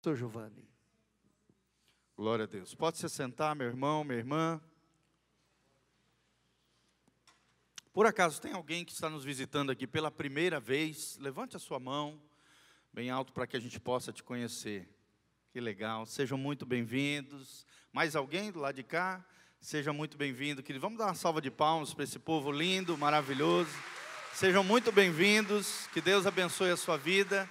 Pastor Giovanni. Glória a Deus. Pode se sentar, meu irmão, minha irmã. Por acaso tem alguém que está nos visitando aqui pela primeira vez? Levante a sua mão bem alto para que a gente possa te conhecer. Que legal. Sejam muito bem-vindos. Mais alguém do lado de cá? Seja muito bem-vindo, querido. Vamos dar uma salva de palmas para esse povo lindo, maravilhoso. Sejam muito bem-vindos. Que Deus abençoe a sua vida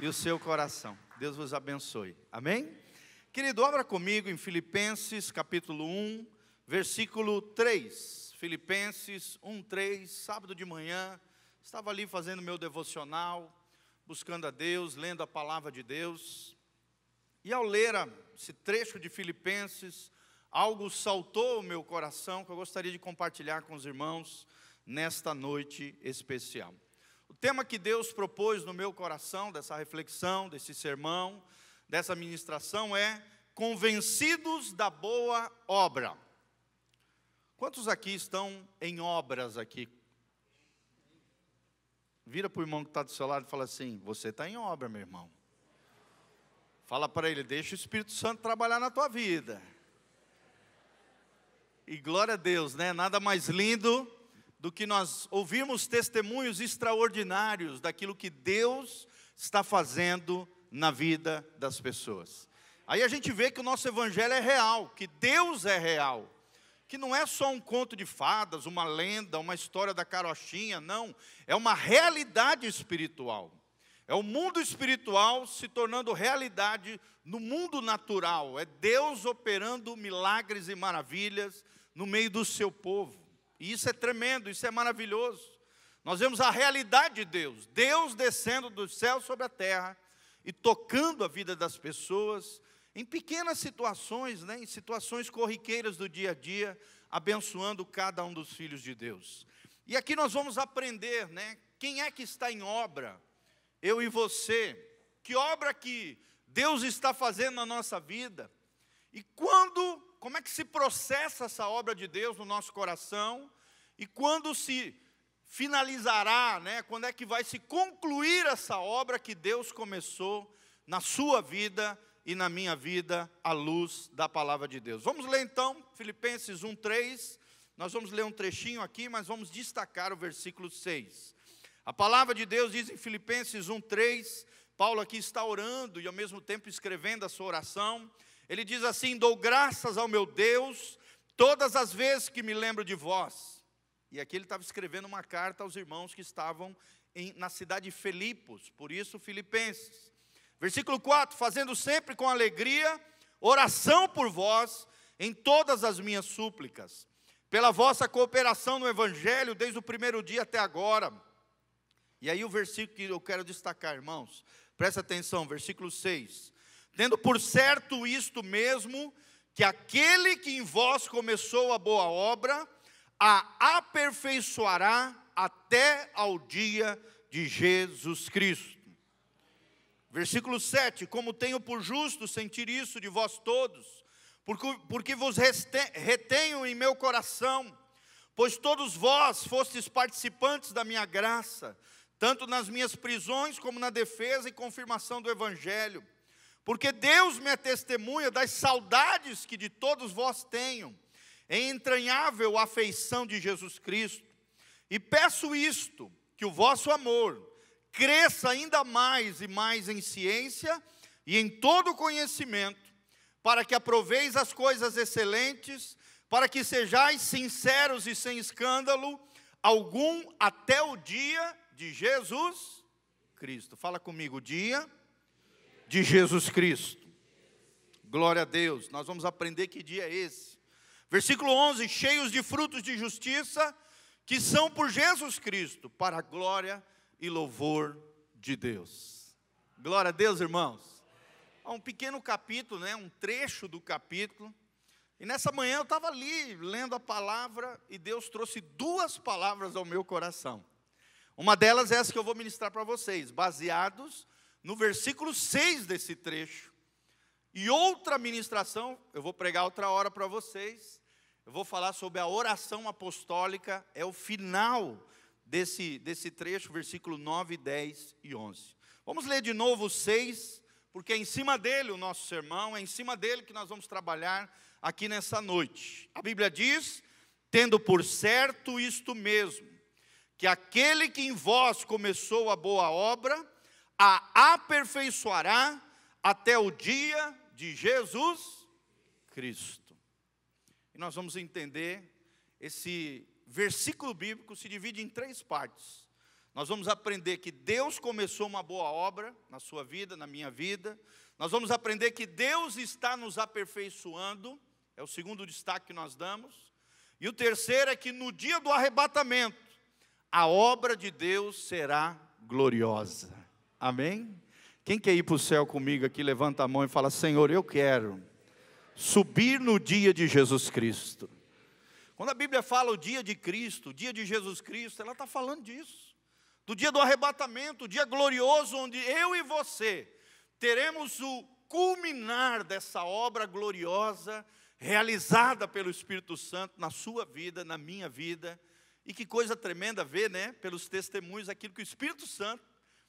e o seu coração. Deus vos abençoe. Amém? Querido, abra comigo em Filipenses capítulo 1, versículo 3. Filipenses 1, 3, sábado de manhã, estava ali fazendo meu devocional, buscando a Deus, lendo a palavra de Deus. E ao ler esse trecho de Filipenses, algo saltou o meu coração que eu gostaria de compartilhar com os irmãos nesta noite especial tema que Deus propôs no meu coração, dessa reflexão, desse sermão, dessa ministração é Convencidos da Boa Obra. Quantos aqui estão em obras aqui? Vira para o irmão que está do seu lado e fala assim: Você está em obra, meu irmão. Fala para ele: Deixa o Espírito Santo trabalhar na tua vida. E glória a Deus, né? Nada mais lindo do que nós ouvirmos testemunhos extraordinários daquilo que Deus está fazendo na vida das pessoas. Aí a gente vê que o nosso evangelho é real, que Deus é real, que não é só um conto de fadas, uma lenda, uma história da carochinha, não, é uma realidade espiritual. É o mundo espiritual se tornando realidade no mundo natural, é Deus operando milagres e maravilhas no meio do seu povo. E isso é tremendo, isso é maravilhoso. Nós vemos a realidade de Deus, Deus descendo do céu sobre a terra e tocando a vida das pessoas em pequenas situações, né, em situações corriqueiras do dia a dia, abençoando cada um dos filhos de Deus. E aqui nós vamos aprender, né, quem é que está em obra? Eu e você. Que obra que Deus está fazendo na nossa vida? E quando, como é que se processa essa obra de Deus no nosso coração? E quando se finalizará, né, quando é que vai se concluir essa obra que Deus começou na sua vida e na minha vida, à luz da palavra de Deus. Vamos ler então Filipenses 1:3. Nós vamos ler um trechinho aqui, mas vamos destacar o versículo 6. A palavra de Deus diz em Filipenses 1:3, Paulo aqui está orando e ao mesmo tempo escrevendo a sua oração. Ele diz assim: "Dou graças ao meu Deus todas as vezes que me lembro de vós, e aqui ele estava escrevendo uma carta aos irmãos que estavam em, na cidade de Filipos, por isso Filipenses. Versículo 4: Fazendo sempre com alegria oração por vós em todas as minhas súplicas, pela vossa cooperação no Evangelho desde o primeiro dia até agora. E aí o versículo que eu quero destacar, irmãos, presta atenção, versículo 6. Tendo por certo isto mesmo, que aquele que em vós começou a boa obra, a aperfeiçoará até ao dia de Jesus Cristo. Versículo 7: Como tenho por justo sentir isso de vós todos, porque, porque vos retenho em meu coração, pois todos vós fostes participantes da minha graça, tanto nas minhas prisões como na defesa e confirmação do Evangelho. Porque Deus me é testemunha das saudades que de todos vós tenho é entranhável afeição de Jesus Cristo, e peço isto, que o vosso amor cresça ainda mais e mais em ciência e em todo conhecimento, para que aproveis as coisas excelentes, para que sejais sinceros e sem escândalo algum até o dia de Jesus Cristo. Fala comigo, dia de Jesus Cristo. Glória a Deus. Nós vamos aprender que dia é esse. Versículo 11: cheios de frutos de justiça, que são por Jesus Cristo, para a glória e louvor de Deus. Glória a Deus, irmãos. Há um pequeno capítulo, né, um trecho do capítulo. E nessa manhã eu estava ali lendo a palavra e Deus trouxe duas palavras ao meu coração. Uma delas é essa que eu vou ministrar para vocês, baseados no versículo 6 desse trecho. E outra ministração, eu vou pregar outra hora para vocês, eu vou falar sobre a oração apostólica, é o final desse, desse trecho, versículo 9, 10 e 11. Vamos ler de novo o 6, porque é em cima dele o nosso sermão, é em cima dele que nós vamos trabalhar aqui nessa noite. A Bíblia diz: tendo por certo isto mesmo, que aquele que em vós começou a boa obra, a aperfeiçoará até o dia de Jesus Cristo e nós vamos entender esse versículo bíblico se divide em três partes. Nós vamos aprender que Deus começou uma boa obra na sua vida, na minha vida. Nós vamos aprender que Deus está nos aperfeiçoando, é o segundo destaque que nós damos. E o terceiro é que no dia do arrebatamento, a obra de Deus será gloriosa. Amém? Quem quer ir para o céu comigo aqui, levanta a mão e fala: Senhor, eu quero subir no dia de Jesus Cristo. Quando a Bíblia fala o dia de Cristo, o dia de Jesus Cristo, ela está falando disso. Do dia do arrebatamento, o dia glorioso onde eu e você teremos o culminar dessa obra gloriosa realizada pelo Espírito Santo na sua vida, na minha vida. E que coisa tremenda ver, né, pelos testemunhos, aquilo que o Espírito Santo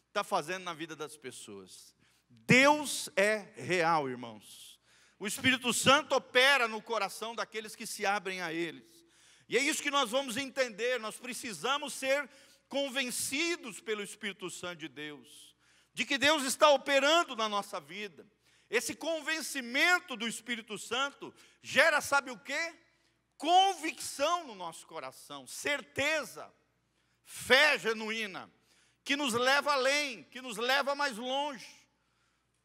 está fazendo na vida das pessoas. Deus é real, irmãos. O Espírito Santo opera no coração daqueles que se abrem a eles. E é isso que nós vamos entender, nós precisamos ser convencidos pelo Espírito Santo de Deus, de que Deus está operando na nossa vida. Esse convencimento do Espírito Santo gera, sabe o quê? Convicção no nosso coração, certeza, fé genuína, que nos leva além, que nos leva mais longe,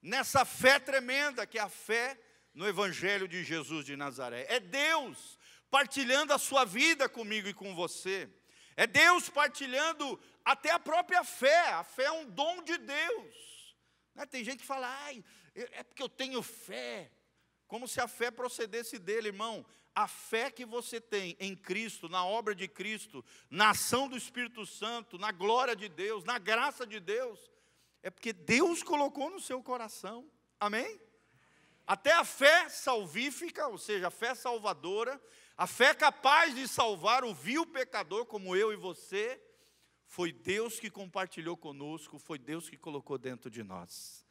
nessa fé tremenda que é a fé no Evangelho de Jesus de Nazaré. É Deus partilhando a sua vida comigo e com você. É Deus partilhando até a própria fé. A fé é um dom de Deus. Né? Tem gente que fala, ai, é porque eu tenho fé. Como se a fé procedesse dele, irmão. A fé que você tem em Cristo, na obra de Cristo, na ação do Espírito Santo, na glória de Deus, na graça de Deus, é porque Deus colocou no seu coração. Amém? Até a fé salvífica, ou seja, a fé salvadora, a fé capaz de salvar o vil pecador como eu e você, foi Deus que compartilhou conosco, foi Deus que colocou dentro de nós.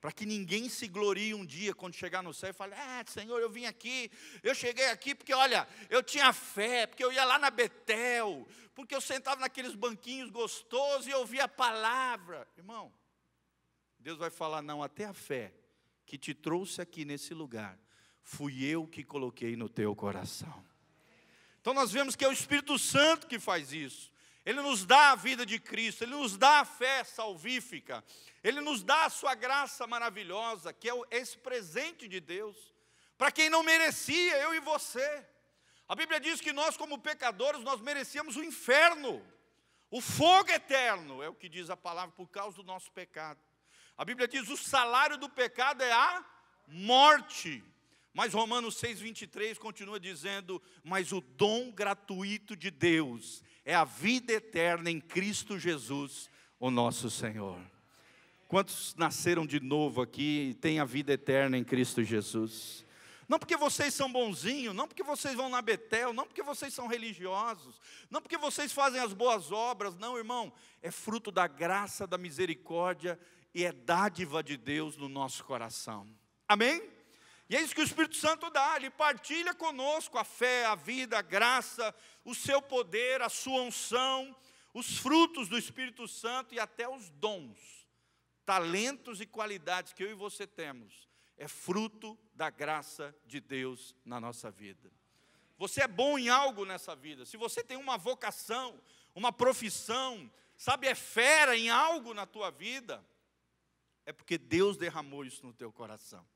Para que ninguém se glorie um dia quando chegar no céu e fale: Ah, Senhor, eu vim aqui, eu cheguei aqui porque, olha, eu tinha fé, porque eu ia lá na Betel, porque eu sentava naqueles banquinhos gostosos e ouvia a palavra. Irmão, Deus vai falar: Não, até a fé que te trouxe aqui nesse lugar, fui eu que coloquei no teu coração. Então nós vemos que é o Espírito Santo que faz isso. Ele nos dá a vida de Cristo, Ele nos dá a fé salvífica, Ele nos dá a sua graça maravilhosa, que é esse presente de Deus, para quem não merecia, eu e você. A Bíblia diz que nós, como pecadores, nós merecíamos o inferno, o fogo eterno, é o que diz a palavra, por causa do nosso pecado. A Bíblia diz: o salário do pecado é a morte. Mas Romanos 6,23 continua dizendo: Mas o dom gratuito de Deus é a vida eterna em Cristo Jesus, o nosso Senhor. Quantos nasceram de novo aqui e têm a vida eterna em Cristo Jesus? Não porque vocês são bonzinhos, não porque vocês vão na Betel, não porque vocês são religiosos, não porque vocês fazem as boas obras, não, irmão, é fruto da graça, da misericórdia e é dádiva de Deus no nosso coração. Amém? E é isso que o Espírito Santo dá, ele partilha conosco a fé, a vida, a graça, o seu poder, a sua unção, os frutos do Espírito Santo e até os dons, talentos e qualidades que eu e você temos. É fruto da graça de Deus na nossa vida. Você é bom em algo nessa vida. Se você tem uma vocação, uma profissão, sabe, é fera em algo na tua vida, é porque Deus derramou isso no teu coração.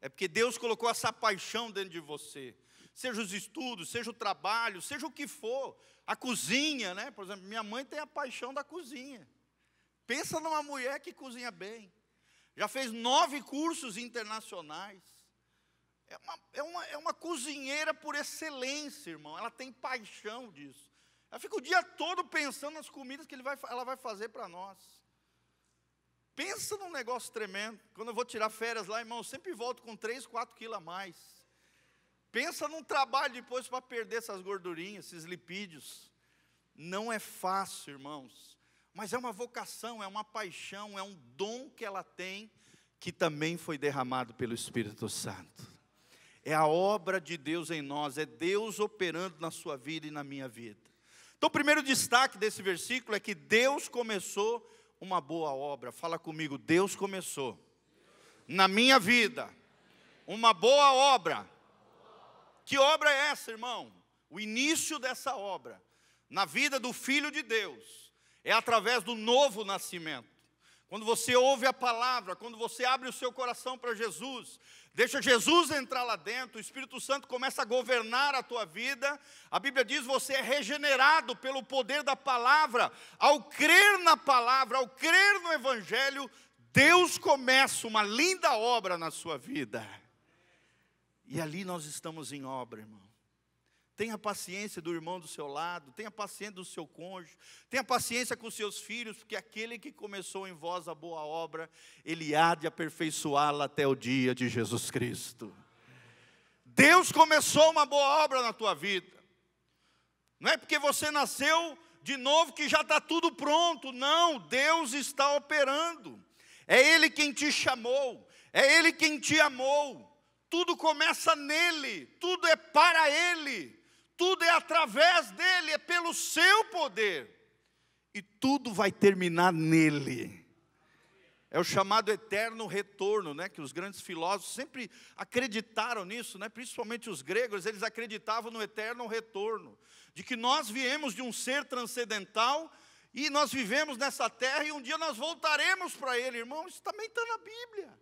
É porque Deus colocou essa paixão dentro de você. Seja os estudos, seja o trabalho, seja o que for. A cozinha, né? Por exemplo, minha mãe tem a paixão da cozinha. Pensa numa mulher que cozinha bem. Já fez nove cursos internacionais. É uma, é, uma, é uma cozinheira por excelência, irmão. Ela tem paixão disso. Ela fica o dia todo pensando nas comidas que ele vai, ela vai fazer para nós. Pensa num negócio tremendo. Quando eu vou tirar férias lá, irmão, eu sempre volto com 3, 4 quilos a mais. Pensa num trabalho depois para perder essas gordurinhas, esses lipídios. Não é fácil, irmãos. Mas é uma vocação, é uma paixão, é um dom que ela tem, que também foi derramado pelo Espírito Santo. É a obra de Deus em nós, é Deus operando na sua vida e na minha vida. Então, o primeiro destaque desse versículo é que Deus começou a uma boa obra. Fala comigo, Deus começou na minha vida uma boa obra. Que obra é essa, irmão? O início dessa obra na vida do Filho de Deus é através do novo nascimento. Quando você ouve a palavra, quando você abre o seu coração para Jesus, Deixa Jesus entrar lá dentro, o Espírito Santo começa a governar a tua vida. A Bíblia diz: você é regenerado pelo poder da palavra. Ao crer na palavra, ao crer no Evangelho, Deus começa uma linda obra na sua vida. E ali nós estamos em obra, irmão. Tenha paciência do irmão do seu lado, tenha paciência do seu cônjuge, tenha paciência com seus filhos, porque aquele que começou em vós a boa obra, ele há de aperfeiçoá-la até o dia de Jesus Cristo. Deus começou uma boa obra na tua vida. Não é porque você nasceu de novo que já está tudo pronto. Não, Deus está operando. É Ele quem te chamou, é Ele quem te amou. Tudo começa nele, tudo é para Ele tudo é através dele, é pelo seu poder, e tudo vai terminar nele. É o chamado eterno retorno, né? Que os grandes filósofos sempre acreditaram nisso, né? Principalmente os gregos, eles acreditavam no eterno retorno, de que nós viemos de um ser transcendental e nós vivemos nessa terra e um dia nós voltaremos para ele, irmão. Isso também está na Bíblia.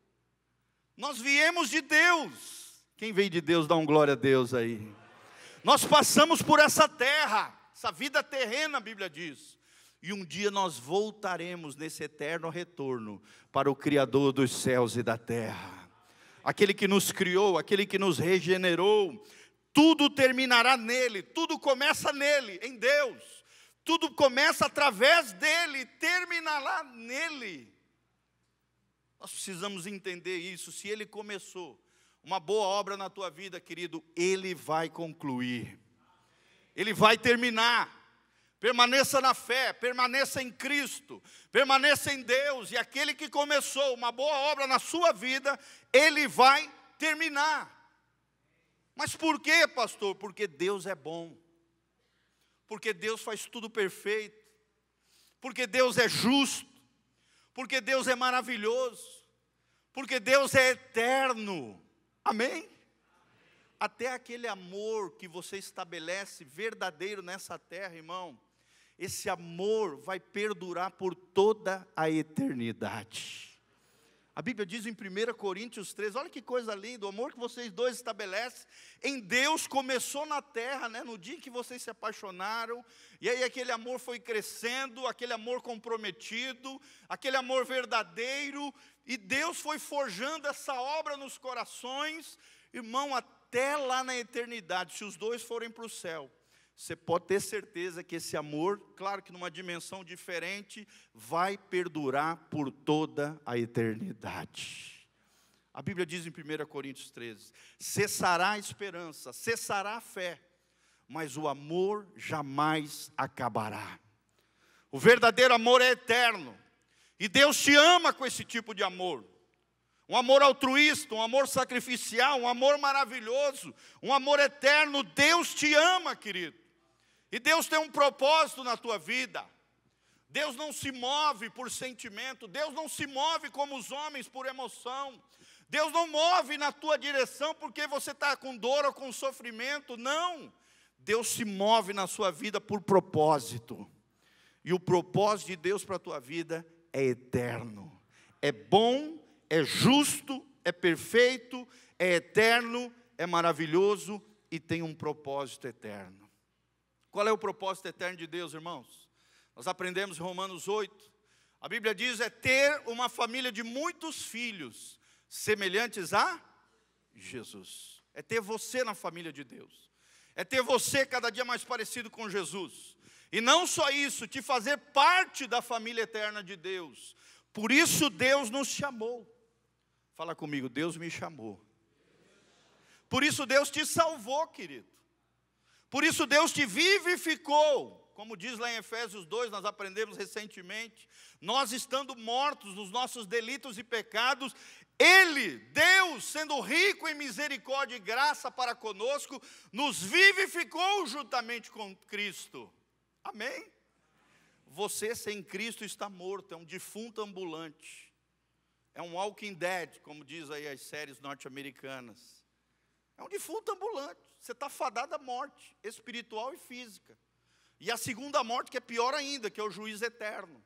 Nós viemos de Deus. Quem veio de Deus, dá um glória a Deus aí. Nós passamos por essa terra, essa vida terrena, a Bíblia diz. E um dia nós voltaremos nesse eterno retorno para o Criador dos céus e da terra. Aquele que nos criou, aquele que nos regenerou, tudo terminará nele, tudo começa nele, em Deus. Tudo começa através dele, terminará nele. Nós precisamos entender isso. Se ele começou, uma boa obra na tua vida, querido, Ele vai concluir, Ele vai terminar. Permaneça na fé, permaneça em Cristo, permaneça em Deus, e aquele que começou uma boa obra na sua vida, Ele vai terminar. Mas por quê, pastor? Porque Deus é bom, porque Deus faz tudo perfeito, porque Deus é justo, porque Deus é maravilhoso, porque Deus é eterno. Amém? Até aquele amor que você estabelece verdadeiro nessa terra, irmão, esse amor vai perdurar por toda a eternidade. A Bíblia diz em 1 Coríntios 3, olha que coisa linda, o amor que vocês dois estabelecem em Deus começou na terra, né, no dia em que vocês se apaixonaram, e aí aquele amor foi crescendo, aquele amor comprometido, aquele amor verdadeiro, e Deus foi forjando essa obra nos corações, irmão, até lá na eternidade, se os dois forem para o céu, você pode ter certeza que esse amor, claro que numa dimensão diferente, vai perdurar por toda a eternidade. A Bíblia diz em 1 Coríntios 13: cessará a esperança, cessará a fé, mas o amor jamais acabará. O verdadeiro amor é eterno, e Deus te ama com esse tipo de amor. Um amor altruísta, um amor sacrificial, um amor maravilhoso, um amor eterno. Deus te ama, querido. E Deus tem um propósito na tua vida. Deus não se move por sentimento, Deus não se move como os homens por emoção. Deus não move na tua direção porque você está com dor ou com sofrimento, não. Deus se move na sua vida por propósito. E o propósito de Deus para a tua vida é eterno. É bom, é justo, é perfeito, é eterno, é maravilhoso e tem um propósito eterno. Qual é o propósito eterno de Deus, irmãos? Nós aprendemos em Romanos 8. A Bíblia diz é ter uma família de muitos filhos, semelhantes a Jesus. É ter você na família de Deus. É ter você cada dia mais parecido com Jesus. E não só isso, te fazer parte da família eterna de Deus. Por isso Deus nos chamou. Fala comigo, Deus me chamou. Por isso Deus te salvou, querido. Por isso Deus te vivificou. Como diz lá em Efésios 2, nós aprendemos recentemente, nós estando mortos nos nossos delitos e pecados, Ele, Deus, sendo rico em misericórdia e graça para conosco, nos vivificou juntamente com Cristo. Amém? Você sem Cristo está morto, é um defunto ambulante, é um walking dead, como diz aí as séries norte-americanas, é um defunto ambulante você está fadado à morte, espiritual e física. E a segunda morte, que é pior ainda, que é o juiz eterno.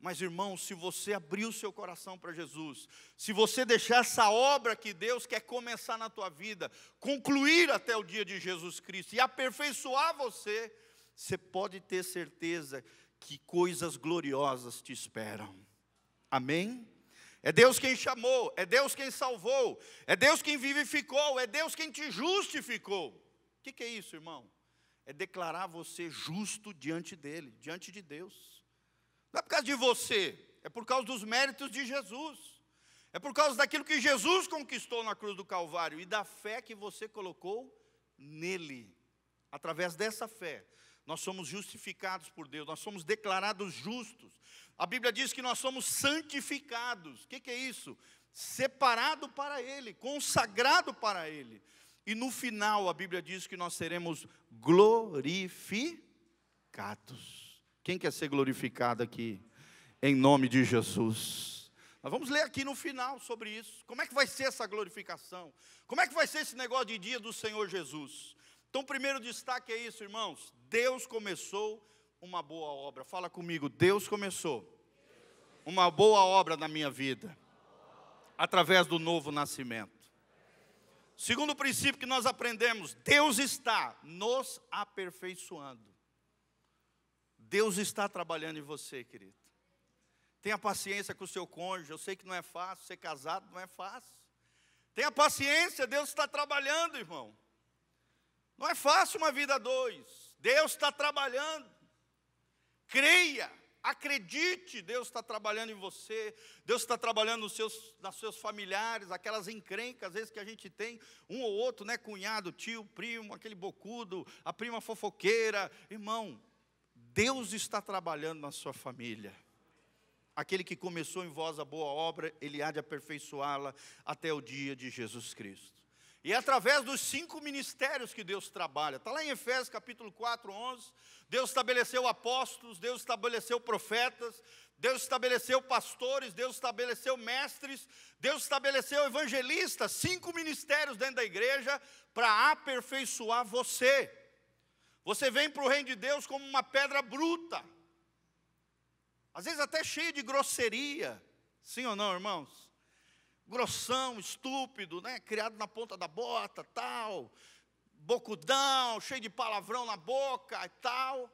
Mas, irmão, se você abrir o seu coração para Jesus, se você deixar essa obra que Deus quer começar na tua vida, concluir até o dia de Jesus Cristo e aperfeiçoar você, você pode ter certeza que coisas gloriosas te esperam. Amém? É Deus quem chamou, é Deus quem salvou, é Deus quem vivificou, é Deus quem te justificou. O que, que é isso, irmão? É declarar você justo diante dele, diante de Deus. Não é por causa de você, é por causa dos méritos de Jesus. É por causa daquilo que Jesus conquistou na cruz do Calvário e da fé que você colocou nele. Através dessa fé, nós somos justificados por Deus, nós somos declarados justos. A Bíblia diz que nós somos santificados. O que, que é isso? Separado para Ele, consagrado para Ele. E no final, a Bíblia diz que nós seremos glorificados. Quem quer ser glorificado aqui? Em nome de Jesus. Nós vamos ler aqui no final sobre isso. Como é que vai ser essa glorificação? Como é que vai ser esse negócio de dia do Senhor Jesus? Então, o primeiro destaque é isso, irmãos: Deus começou uma boa obra. Fala comigo, Deus começou uma boa obra na minha vida através do novo nascimento. Segundo princípio que nós aprendemos, Deus está nos aperfeiçoando. Deus está trabalhando em você, querido. Tenha paciência com o seu cônjuge. Eu sei que não é fácil, ser casado não é fácil. Tenha paciência, Deus está trabalhando, irmão. Não é fácil uma vida a dois. Deus está trabalhando. Creia, acredite, Deus está trabalhando em você, Deus está trabalhando nos seus, nas seus familiares, aquelas encrencas, às vezes que a gente tem, um ou outro, né? Cunhado, tio, primo, aquele bocudo, a prima fofoqueira. Irmão, Deus está trabalhando na sua família. Aquele que começou em vós a boa obra, ele há de aperfeiçoá-la até o dia de Jesus Cristo. E é através dos cinco ministérios que Deus trabalha. Está lá em Efésios capítulo 4, 11. Deus estabeleceu apóstolos, Deus estabeleceu profetas, Deus estabeleceu pastores, Deus estabeleceu mestres, Deus estabeleceu evangelistas, cinco ministérios dentro da igreja para aperfeiçoar você. Você vem para o reino de Deus como uma pedra bruta, às vezes até cheia de grosseria, sim ou não, irmãos? grossão, estúpido, né? criado na ponta da bota, tal, bocudão, cheio de palavrão na boca e tal.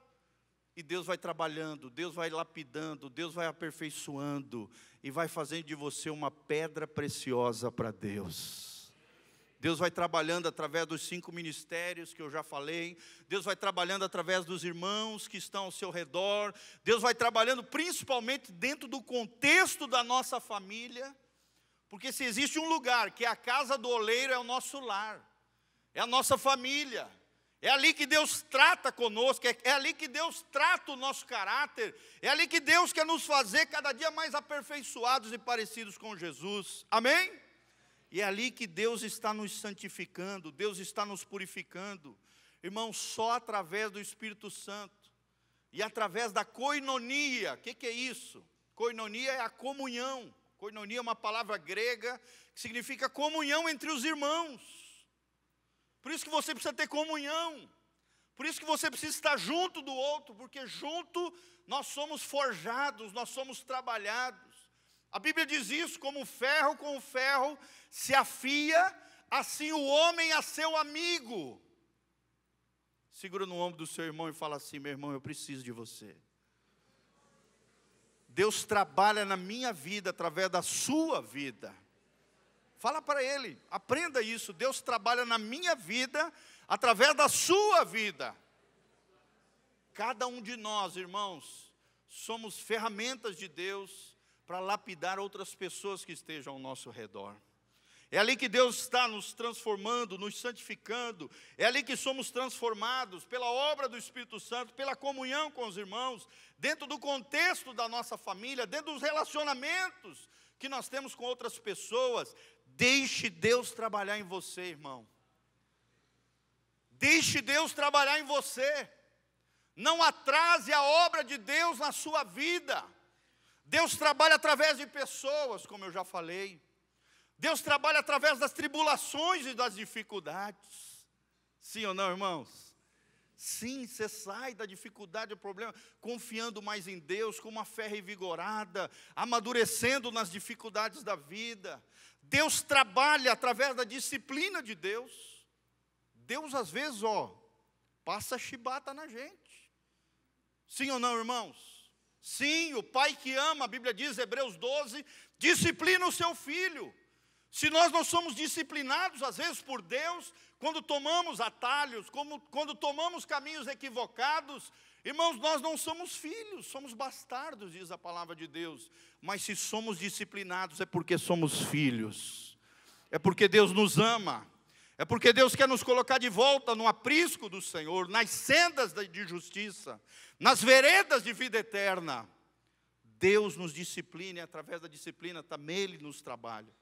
E Deus vai trabalhando, Deus vai lapidando, Deus vai aperfeiçoando e vai fazendo de você uma pedra preciosa para Deus. Deus vai trabalhando através dos cinco ministérios que eu já falei, Deus vai trabalhando através dos irmãos que estão ao seu redor, Deus vai trabalhando principalmente dentro do contexto da nossa família porque se existe um lugar que é a casa do oleiro, é o nosso lar, é a nossa família. É ali que Deus trata conosco, é, é ali que Deus trata o nosso caráter, é ali que Deus quer nos fazer cada dia mais aperfeiçoados e parecidos com Jesus. Amém? E é ali que Deus está nos santificando, Deus está nos purificando. Irmão, só através do Espírito Santo e através da coinonia. O que, que, é isso? Coinonia é a comunhão. Koinonia é uma palavra grega que significa comunhão entre os irmãos. Por isso que você precisa ter comunhão. Por isso que você precisa estar junto do outro, porque junto nós somos forjados, nós somos trabalhados. A Bíblia diz isso: como ferro com o ferro se afia, assim o homem a seu amigo. Segura no ombro do seu irmão e fala assim: meu irmão, eu preciso de você. Deus trabalha na minha vida através da sua vida. Fala para ele, aprenda isso. Deus trabalha na minha vida através da sua vida. Cada um de nós, irmãos, somos ferramentas de Deus para lapidar outras pessoas que estejam ao nosso redor. É ali que Deus está nos transformando, nos santificando. É ali que somos transformados pela obra do Espírito Santo, pela comunhão com os irmãos, dentro do contexto da nossa família, dentro dos relacionamentos que nós temos com outras pessoas. Deixe Deus trabalhar em você, irmão. Deixe Deus trabalhar em você. Não atrase a obra de Deus na sua vida. Deus trabalha através de pessoas, como eu já falei. Deus trabalha através das tribulações e das dificuldades. Sim ou não, irmãos? Sim, você sai da dificuldade, do problema, confiando mais em Deus, com uma fé revigorada, amadurecendo nas dificuldades da vida. Deus trabalha através da disciplina de Deus. Deus, às vezes, ó, passa chibata na gente. Sim ou não, irmãos? Sim, o pai que ama, a Bíblia diz, Hebreus 12, disciplina o seu filho se nós não somos disciplinados, às vezes, por Deus, quando tomamos atalhos, como, quando tomamos caminhos equivocados, irmãos, nós não somos filhos, somos bastardos, diz a palavra de Deus. Mas se somos disciplinados, é porque somos filhos, é porque Deus nos ama, é porque Deus quer nos colocar de volta no aprisco do Senhor, nas sendas de justiça, nas veredas de vida eterna. Deus nos disciplina e através da disciplina também Ele nos trabalha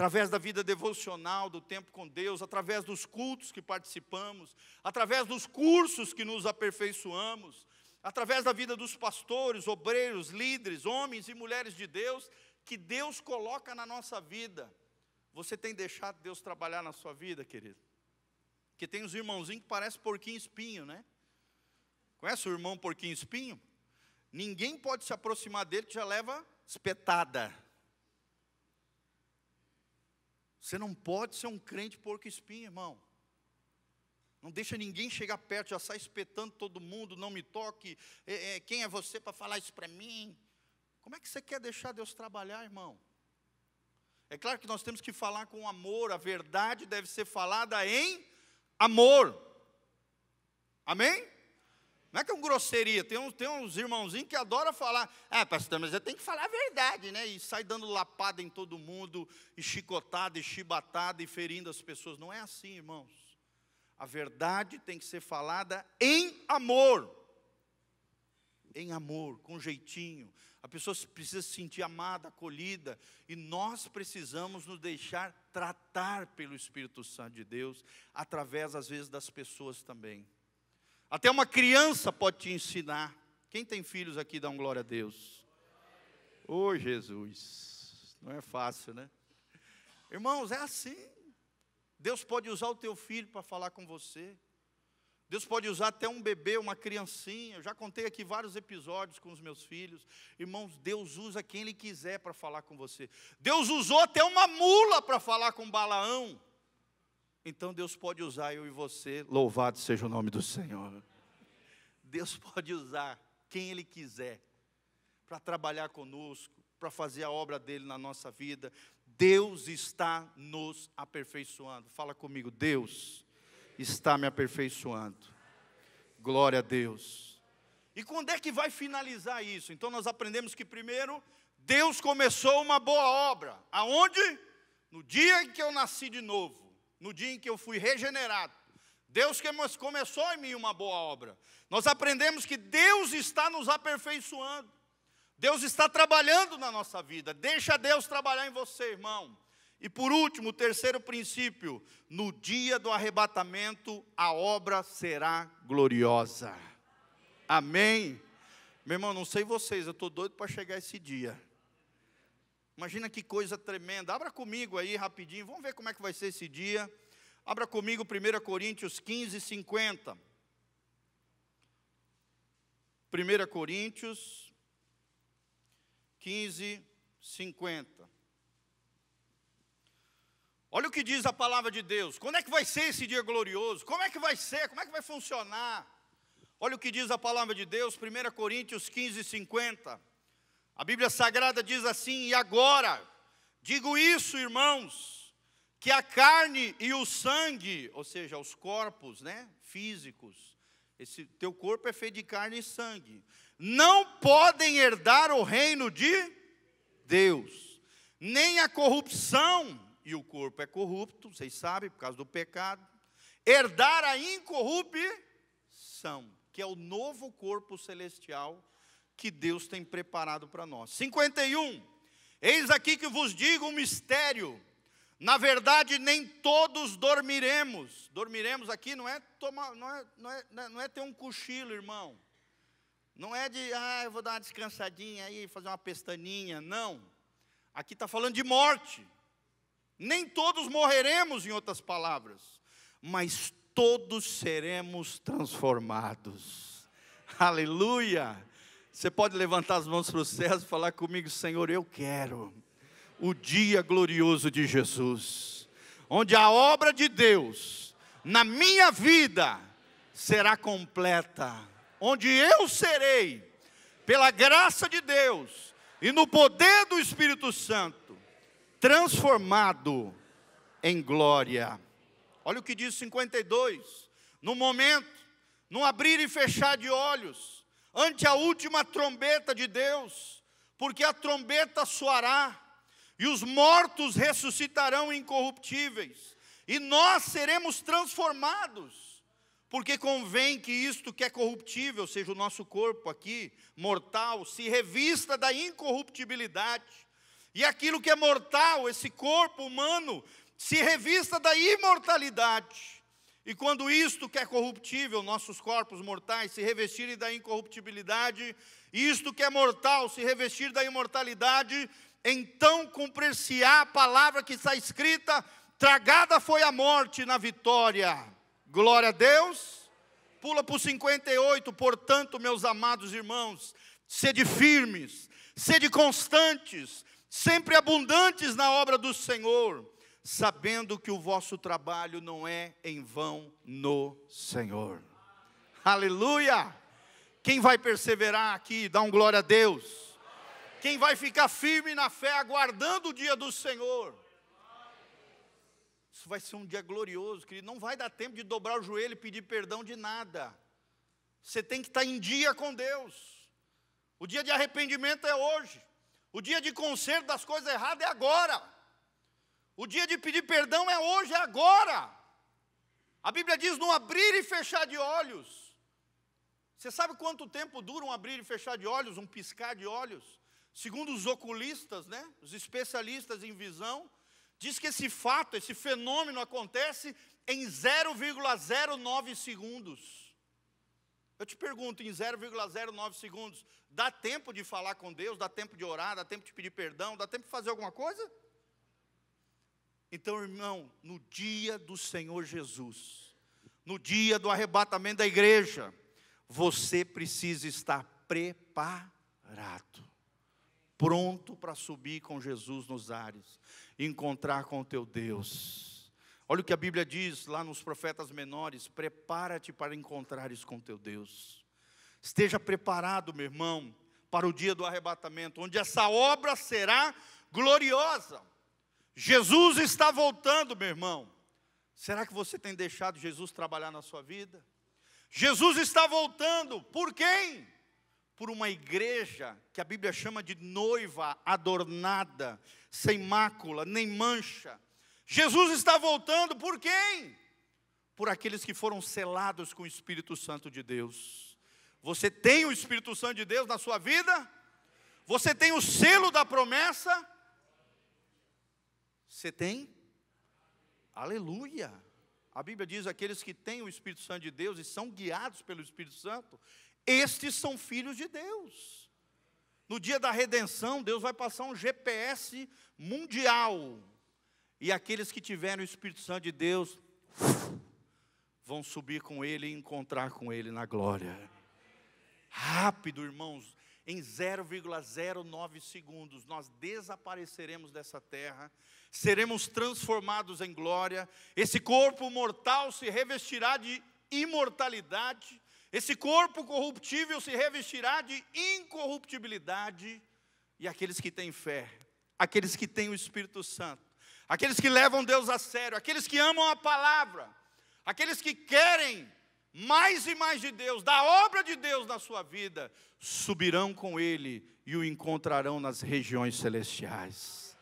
através da vida devocional, do tempo com Deus, através dos cultos que participamos, através dos cursos que nos aperfeiçoamos, através da vida dos pastores, obreiros, líderes, homens e mulheres de Deus, que Deus coloca na nossa vida. Você tem deixado Deus trabalhar na sua vida, querido? Que tem os irmãozinhos que parecem porquinho espinho, né? Conhece o irmão porquinho espinho? Ninguém pode se aproximar dele que já leva espetada. Você não pode ser um crente porco espinho, irmão. Não deixa ninguém chegar perto, já sai espetando todo mundo, não me toque. É, é, quem é você para falar isso para mim? Como é que você quer deixar Deus trabalhar, irmão? É claro que nós temos que falar com amor, a verdade deve ser falada em amor. Amém? Não é que é uma grosseria, tem uns, tem uns irmãozinhos que adoram falar, é pastor, mas eu tenho que falar a verdade, né? E sai dando lapada em todo mundo, e chicotada, e chibatada, e ferindo as pessoas. Não é assim, irmãos. A verdade tem que ser falada em amor. Em amor, com jeitinho. A pessoa precisa se sentir amada, acolhida, e nós precisamos nos deixar tratar pelo Espírito Santo de Deus, através, às vezes, das pessoas também. Até uma criança pode te ensinar. Quem tem filhos aqui, dá um glória a Deus. Ô oh, Jesus, não é fácil, né? Irmãos, é assim. Deus pode usar o teu filho para falar com você. Deus pode usar até um bebê, uma criancinha. Eu já contei aqui vários episódios com os meus filhos. Irmãos, Deus usa quem Ele quiser para falar com você. Deus usou até uma mula para falar com Balaão. Então Deus pode usar eu e você, louvado seja o nome do Senhor. Deus pode usar quem Ele quiser para trabalhar conosco, para fazer a obra dele na nossa vida. Deus está nos aperfeiçoando. Fala comigo, Deus está me aperfeiçoando. Glória a Deus. E quando é que vai finalizar isso? Então nós aprendemos que primeiro Deus começou uma boa obra. Aonde? No dia em que eu nasci de novo no dia em que eu fui regenerado, Deus que começou em mim uma boa obra. Nós aprendemos que Deus está nos aperfeiçoando. Deus está trabalhando na nossa vida. Deixa Deus trabalhar em você, irmão. E por último, o terceiro princípio: no dia do arrebatamento, a obra será gloriosa. Amém? Meu irmão, não sei vocês, eu estou doido para chegar esse dia. Imagina que coisa tremenda. Abra comigo aí rapidinho, vamos ver como é que vai ser esse dia. Abra comigo 1 Coríntios 15, 50. 1 Coríntios 15, 50. Olha o que diz a palavra de Deus. Quando é que vai ser esse dia glorioso? Como é que vai ser? Como é que vai funcionar? Olha o que diz a palavra de Deus, 1 Coríntios 15, 50. A Bíblia Sagrada diz assim: e agora, digo isso, irmãos, que a carne e o sangue, ou seja, os corpos né, físicos, esse teu corpo é feito de carne e sangue, não podem herdar o reino de Deus, nem a corrupção, e o corpo é corrupto, vocês sabem, por causa do pecado, herdar a incorrupção, que é o novo corpo celestial que Deus tem preparado para nós. 51. Eis aqui que vos digo um mistério. Na verdade, nem todos dormiremos. Dormiremos aqui não é tomar, é, não é, não é, não é ter um cochilo, irmão. Não é de, ah, eu vou dar uma descansadinha aí, fazer uma pestaninha. Não. Aqui está falando de morte. Nem todos morreremos, em outras palavras, mas todos seremos transformados. Aleluia! Você pode levantar as mãos para o céu e falar comigo, Senhor, eu quero o dia glorioso de Jesus, onde a obra de Deus na minha vida será completa, onde eu serei, pela graça de Deus e no poder do Espírito Santo, transformado em glória. Olha o que diz 52. No momento, no abrir e fechar de olhos, ante a última trombeta de Deus, porque a trombeta soará, e os mortos ressuscitarão incorruptíveis, e nós seremos transformados, porque convém que isto que é corruptível, seja o nosso corpo aqui, mortal, se revista da incorruptibilidade, e aquilo que é mortal, esse corpo humano, se revista da imortalidade. E quando isto que é corruptível, nossos corpos mortais, se revestirem da incorruptibilidade, isto que é mortal se revestir da imortalidade, então cumprir-se-á a palavra que está escrita: tragada foi a morte na vitória. Glória a Deus. Pula para o 58, portanto, meus amados irmãos, sede firmes, sede constantes, sempre abundantes na obra do Senhor sabendo que o vosso trabalho não é em vão no Senhor. Aleluia! Quem vai perseverar aqui, dá um glória a Deus. Quem vai ficar firme na fé, aguardando o dia do Senhor. Isso vai ser um dia glorioso, querido. Não vai dar tempo de dobrar o joelho e pedir perdão de nada. Você tem que estar em dia com Deus. O dia de arrependimento é hoje. O dia de conserto das coisas erradas é agora. O dia de pedir perdão é hoje, é agora. A Bíblia diz: não abrir e fechar de olhos. Você sabe quanto tempo dura um abrir e fechar de olhos, um piscar de olhos? Segundo os oculistas, né, os especialistas em visão, diz que esse fato, esse fenômeno acontece em 0,09 segundos. Eu te pergunto, em 0,09 segundos, dá tempo de falar com Deus, dá tempo de orar, dá tempo de pedir perdão, dá tempo de fazer alguma coisa? Então, irmão, no dia do Senhor Jesus, no dia do arrebatamento da igreja, você precisa estar preparado, pronto para subir com Jesus nos ares, encontrar com o teu Deus. Olha o que a Bíblia diz lá nos profetas menores: prepara-te para encontrares com teu Deus. Esteja preparado, meu irmão, para o dia do arrebatamento, onde essa obra será gloriosa. Jesus está voltando, meu irmão. Será que você tem deixado Jesus trabalhar na sua vida? Jesus está voltando, por quem? Por uma igreja que a Bíblia chama de noiva adornada, sem mácula, nem mancha. Jesus está voltando, por quem? Por aqueles que foram selados com o Espírito Santo de Deus. Você tem o Espírito Santo de Deus na sua vida? Você tem o selo da promessa? Você tem? Aleluia! A Bíblia diz: aqueles que têm o Espírito Santo de Deus e são guiados pelo Espírito Santo, estes são filhos de Deus. No dia da redenção, Deus vai passar um GPS mundial. E aqueles que tiverem o Espírito Santo de Deus vão subir com ele e encontrar com ele na glória. Rápido, irmãos, em 0,09 segundos, nós desapareceremos dessa terra, seremos transformados em glória, esse corpo mortal se revestirá de imortalidade, esse corpo corruptível se revestirá de incorruptibilidade, e aqueles que têm fé, aqueles que têm o Espírito Santo, aqueles que levam Deus a sério, aqueles que amam a palavra, aqueles que querem mais e mais de Deus, da obra de Deus na sua vida, subirão com Ele e o encontrarão nas regiões celestiais.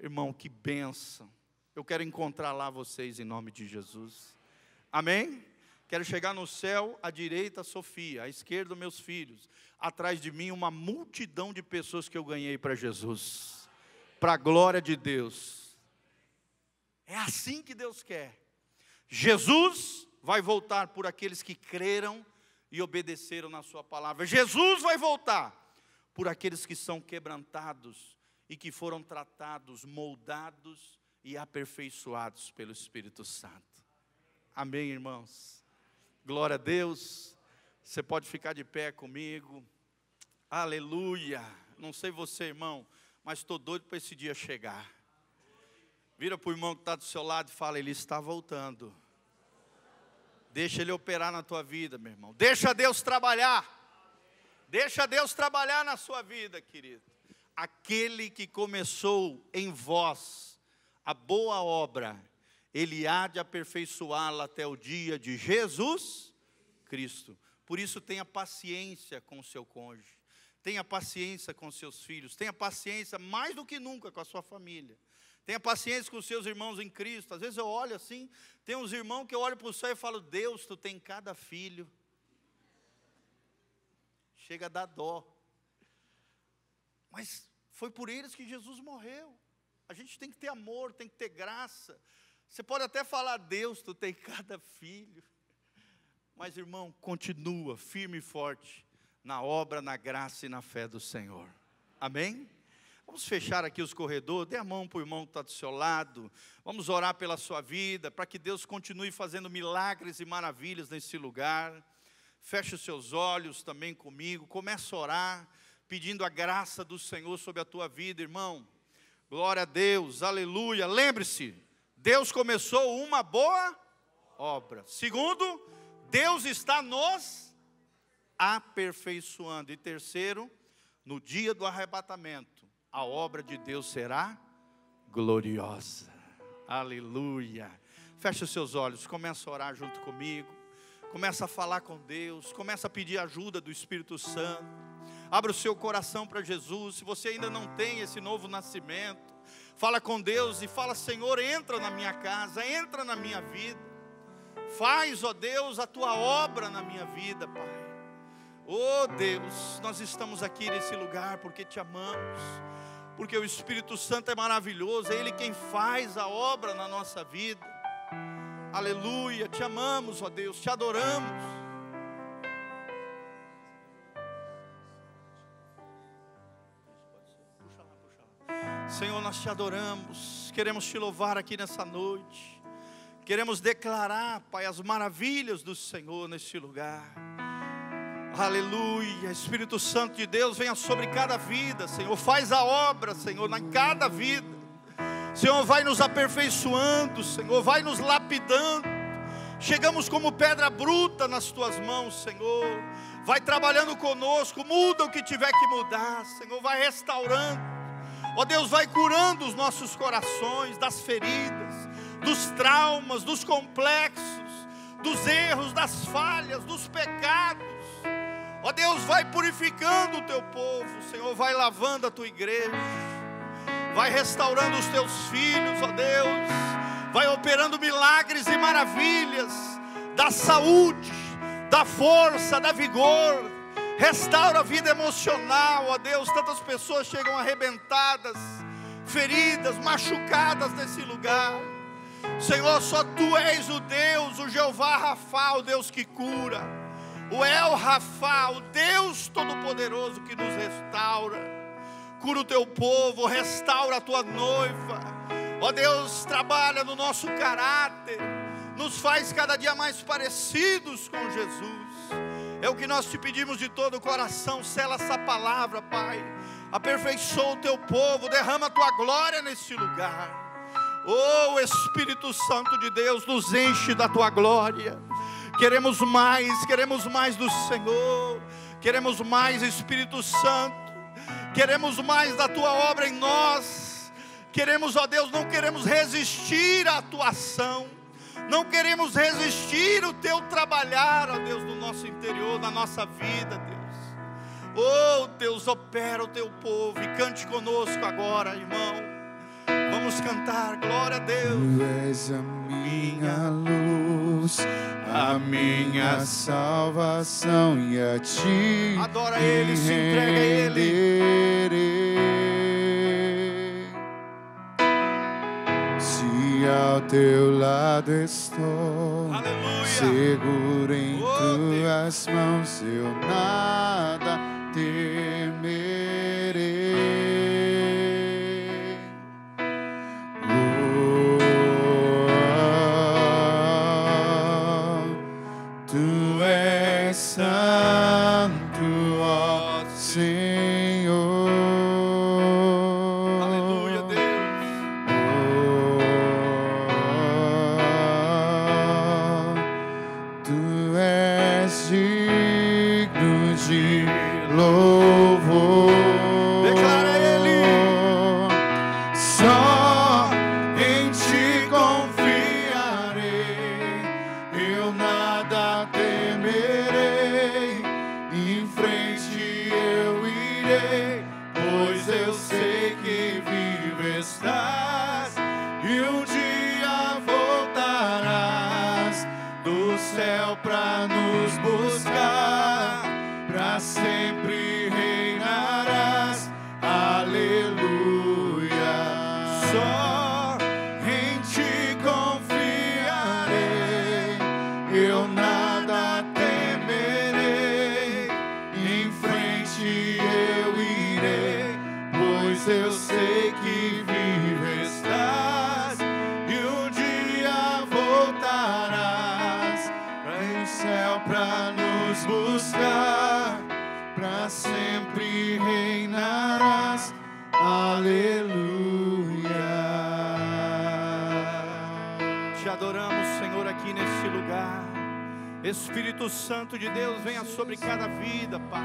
Irmão, que bênção. Eu quero encontrar lá vocês em nome de Jesus. Amém? Quero chegar no céu, à direita, Sofia, à esquerda, meus filhos. Atrás de mim, uma multidão de pessoas que eu ganhei para Jesus, para a glória de Deus. É assim que Deus quer. Jesus vai voltar por aqueles que creram e obedeceram na Sua palavra. Jesus vai voltar por aqueles que são quebrantados e que foram tratados, moldados e aperfeiçoados pelo Espírito Santo. Amém, irmãos? Glória a Deus. Você pode ficar de pé comigo. Aleluia. Não sei você, irmão, mas estou doido para esse dia chegar. Vira para o irmão que está do seu lado e fala: Ele está voltando. Deixa Ele operar na tua vida, meu irmão. Deixa Deus trabalhar. Deixa Deus trabalhar na sua vida, querido. Aquele que começou em vós a boa obra, ele há de aperfeiçoá-la até o dia de Jesus Cristo. Por isso, tenha paciência com o seu cônjuge, tenha paciência com seus filhos, tenha paciência mais do que nunca com a sua família. Tenha paciência com os seus irmãos em Cristo. Às vezes eu olho assim, tem uns irmãos que eu olho para o céu e falo: Deus, tu tem cada filho. Chega a dar dó. Mas foi por eles que Jesus morreu. A gente tem que ter amor, tem que ter graça. Você pode até falar: Deus, tu tem cada filho. Mas, irmão, continua firme e forte na obra, na graça e na fé do Senhor. Amém? Vamos fechar aqui os corredores, dê a mão para o irmão que está do seu lado. Vamos orar pela sua vida, para que Deus continue fazendo milagres e maravilhas nesse lugar. Feche os seus olhos também comigo. Comece a orar, pedindo a graça do Senhor sobre a tua vida, irmão. Glória a Deus, aleluia. Lembre-se, Deus começou uma boa obra. Segundo, Deus está nos aperfeiçoando. E terceiro, no dia do arrebatamento a obra de Deus será gloriosa. Aleluia. Feche os seus olhos, começa a orar junto comigo. Começa a falar com Deus, começa a pedir ajuda do Espírito Santo. Abra o seu coração para Jesus. Se você ainda não tem esse novo nascimento, fala com Deus e fala: Senhor, entra na minha casa, entra na minha vida. Faz, ó Deus, a tua obra na minha vida, Pai. Oh Deus, nós estamos aqui nesse lugar porque te amamos porque o Espírito Santo é maravilhoso, é Ele quem faz a obra na nossa vida. Aleluia, te amamos, ó Deus, te adoramos. Senhor, nós te adoramos, queremos te louvar aqui nessa noite, queremos declarar, Pai, as maravilhas do Senhor neste lugar. Aleluia. Espírito Santo de Deus, venha sobre cada vida, Senhor. Faz a obra, Senhor, na cada vida. Senhor, vai nos aperfeiçoando, Senhor, vai nos lapidando. Chegamos como pedra bruta nas tuas mãos, Senhor. Vai trabalhando conosco, muda o que tiver que mudar, Senhor, vai restaurando. Ó Deus, vai curando os nossos corações das feridas, dos traumas, dos complexos, dos erros, das falhas, dos pecados Ó Deus, vai purificando o teu povo, Senhor, vai lavando a tua igreja, vai restaurando os teus filhos, ó Deus, vai operando milagres e maravilhas da saúde, da força, da vigor. Restaura a vida emocional, ó Deus. Tantas pessoas chegam arrebentadas, feridas, machucadas nesse lugar. Senhor, só tu és o Deus, o Jeová Rafa, o Deus que cura o El Rafa, o Deus Todo-Poderoso que nos restaura. Cura o teu povo, restaura a tua noiva. Ó Deus, trabalha no nosso caráter, nos faz cada dia mais parecidos com Jesus. É o que nós te pedimos de todo o coração, sela essa palavra, Pai. Aperfeiçoa o teu povo, derrama a tua glória neste lugar. Oh Espírito Santo de Deus, nos enche da tua glória Queremos mais, queremos mais do Senhor. Queremos mais Espírito Santo. Queremos mais da tua obra em nós. Queremos, ó Deus, não queremos resistir à tua ação. Não queremos resistir o teu trabalhar, ó Deus, no nosso interior, na nossa vida, Deus. Oh, Deus, opera o teu povo e cante conosco agora, irmão. Vamos cantar, glória a Deus. Tu és a minha luz Deus, a minha salvação e a ti. Adora Ele, se entrega a Ele. Se ao teu lado estou, Aleluia. seguro em oh, tuas Deus. mãos, eu nada terei. Lord. Espírito Santo de Deus, venha sobre cada vida, Pai.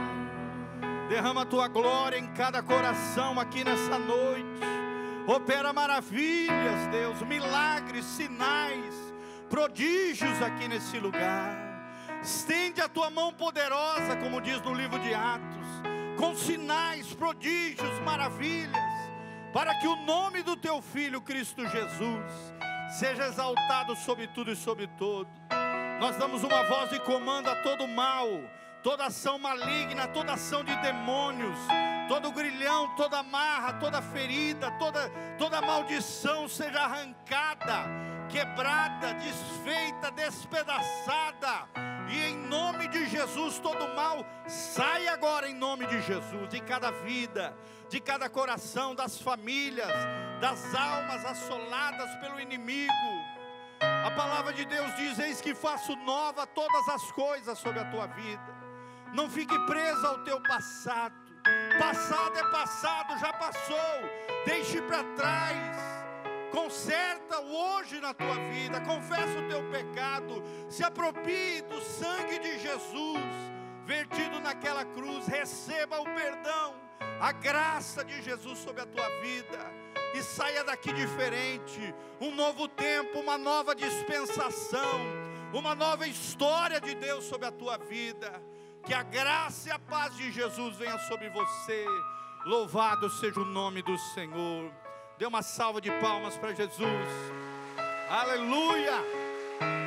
Derrama a tua glória em cada coração aqui nessa noite. Opera maravilhas, Deus, milagres, sinais, prodígios aqui nesse lugar. Estende a tua mão poderosa, como diz no livro de Atos, com sinais, prodígios, maravilhas, para que o nome do teu filho Cristo Jesus seja exaltado sobre tudo e sobre todo. Nós damos uma voz de comando a todo mal, toda ação maligna, toda ação de demônios, todo grilhão, toda marra, toda ferida, toda, toda maldição seja arrancada, quebrada, desfeita, despedaçada. E em nome de Jesus, todo mal sai agora em nome de Jesus, de cada vida, de cada coração, das famílias, das almas assoladas pelo inimigo a palavra de Deus diz: Eis que faço nova todas as coisas sobre a tua vida. Não fique presa ao teu passado. Passado é passado, já passou. Deixe para trás. Conserta o hoje na tua vida. Confessa o teu pecado. Se apropie do sangue de Jesus vertido naquela cruz. Receba o perdão, a graça de Jesus sobre a tua vida e saia daqui diferente. Um novo tempo, uma nova dispensação, uma nova história de Deus sobre a tua vida. Que a graça e a paz de Jesus venha sobre você. Louvado seja o nome do Senhor. Dê uma salva de palmas para Jesus. Aleluia!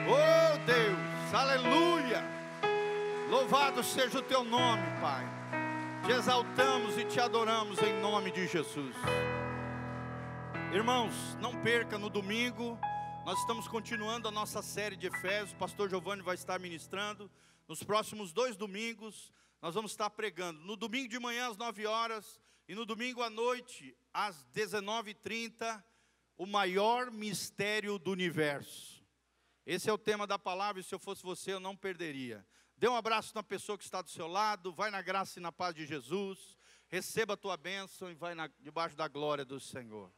Oh Deus, aleluia! Louvado seja o teu nome, Pai. Te exaltamos e te adoramos em nome de Jesus. Irmãos, não perca no domingo, nós estamos continuando a nossa série de Efésios, o pastor Giovanni vai estar ministrando. Nos próximos dois domingos, nós vamos estar pregando. No domingo de manhã, às 9 horas, e no domingo à noite, às 19h30, o maior mistério do universo. Esse é o tema da palavra, e se eu fosse você, eu não perderia. Dê um abraço na pessoa que está do seu lado, vai na graça e na paz de Jesus, receba a tua bênção e vai na, debaixo da glória do Senhor.